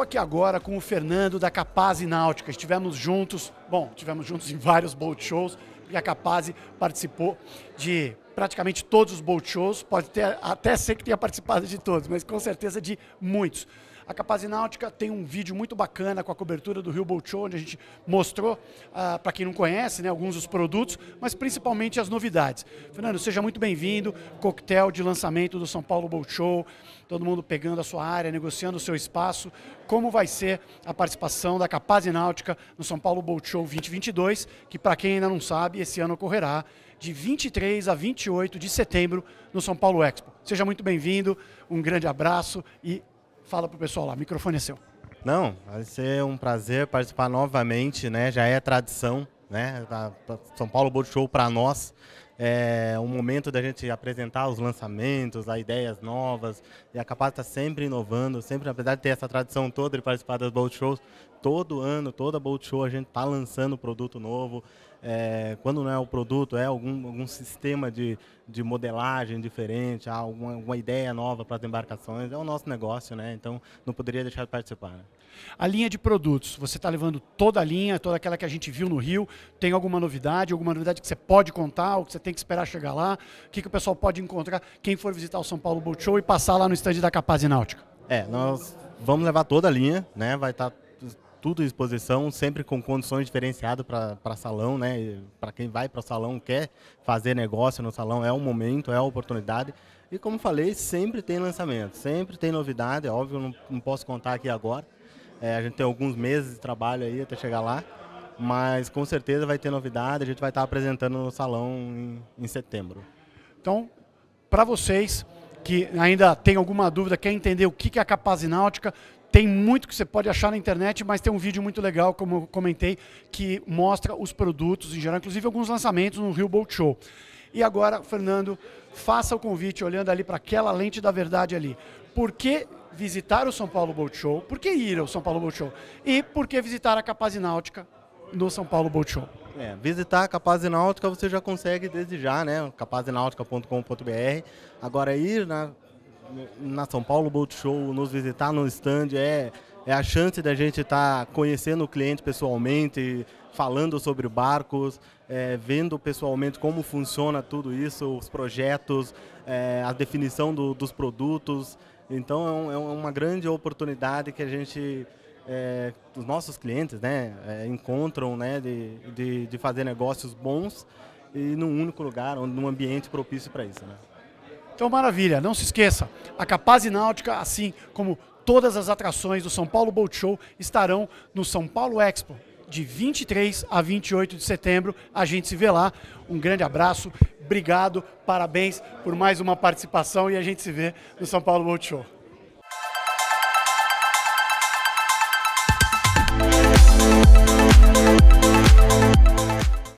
Estou aqui agora com o Fernando da Capaz Náutica. Estivemos juntos, bom, estivemos juntos em vários boat shows, e a Capaz participou de praticamente todos os boat shows, pode ter, até ser que tenha participado de todos, mas com certeza de muitos. A Capazináutica tem um vídeo muito bacana com a cobertura do Rio Boat Show, onde a gente mostrou, ah, para quem não conhece, né, alguns dos produtos, mas principalmente as novidades. Fernando, seja muito bem-vindo. Coquetel de lançamento do São Paulo Boat Show. Todo mundo pegando a sua área, negociando o seu espaço. Como vai ser a participação da Capazináutica no São Paulo Boat Show 2022, que para quem ainda não sabe, esse ano ocorrerá de 23 a 28 de setembro no São Paulo Expo. Seja muito bem-vindo, um grande abraço e Fala pro pessoal lá, o microfone é seu. Não, vai ser um prazer participar novamente, né? Já é tradição, né? Tá, tá, São Paulo Boat Show para nós é o momento da gente apresentar os lançamentos, as ideias novas. E a Capaz está sempre inovando, sempre, apesar de ter essa tradição toda de participar das Bolt Shows, todo ano, toda Bolt Show, a gente está lançando produto novo. É, quando não é o produto, é algum, algum sistema de, de modelagem diferente, alguma, alguma ideia nova para as embarcações. É o nosso negócio, né? Então não poderia deixar de participar. Né? A linha de produtos, você está levando toda a linha, toda aquela que a gente viu no Rio. Tem alguma novidade, alguma novidade que você pode contar ou que você tem tem que esperar chegar lá, o que, que o pessoal pode encontrar, quem for visitar o São Paulo Boat Show e passar lá no estande da Capaz e Náutica. É, nós vamos levar toda a linha, né? Vai estar tá tudo à exposição, sempre com condições diferenciadas para salão, né? Para quem vai para o salão, quer fazer negócio no salão, é o momento, é a oportunidade. E como falei, sempre tem lançamento, sempre tem novidade, é óbvio, não, não posso contar aqui agora. É, a gente tem alguns meses de trabalho aí até chegar lá, mas com certeza vai ter novidade, a gente vai estar apresentando no salão em, em setembro. Então, para vocês que ainda tem alguma dúvida, quer entender o que é a capazináutica, tem muito que você pode achar na internet, mas tem um vídeo muito legal, como eu comentei, que mostra os produtos em geral, inclusive alguns lançamentos no Rio Boat Show. E agora, Fernando, faça o convite olhando ali para aquela lente da verdade ali. Por que visitar o São Paulo Boat Show? Por que ir ao São Paulo Boat Show? E por que visitar a Capazináutica no São Paulo Boat Show. É, visitar a Capaz Náutica você já consegue desde já, né? capazenáutica.com.br. Agora ir na, na São Paulo Boat Show, nos visitar no stand é, é a chance da gente estar tá conhecendo o cliente pessoalmente, falando sobre barcos, é, vendo pessoalmente como funciona tudo isso, os projetos, é, a definição do, dos produtos. Então é, um, é uma grande oportunidade que a gente é, os nossos clientes né, é, encontram né, de, de, de, fazer negócios bons e num único lugar, num ambiente propício para isso. Né? Então, maravilha. Não se esqueça, a Capaz Náutica, assim como todas as atrações do São Paulo Boat Show, estarão no São Paulo Expo, de 23 a 28 de setembro. A gente se vê lá. Um grande abraço, obrigado, parabéns por mais uma participação e a gente se vê no São Paulo Boat Show.